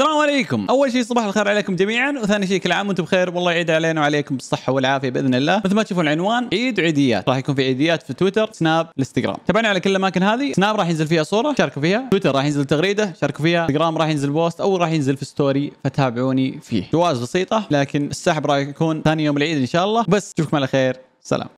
السلام عليكم اول شيء صباح الخير عليكم جميعا وثاني شيء كل عام وانتم بخير والله يعيد علينا وعليكم بالصحه والعافيه باذن الله مثل ما تشوفون العنوان عيد وعيديات راح يكون في عيديات في تويتر سناب انستغرام تابعنا على كل الاماكن هذه سناب راح ينزل فيها صوره شاركوا فيها تويتر راح ينزل تغريده شاركوا فيها انستغرام راح ينزل بوست او راح ينزل في ستوري فتابعوني فيه جوائز بسيطه لكن السحب راح يكون ثاني يوم العيد ان شاء الله بس اشوفكم على خير سلام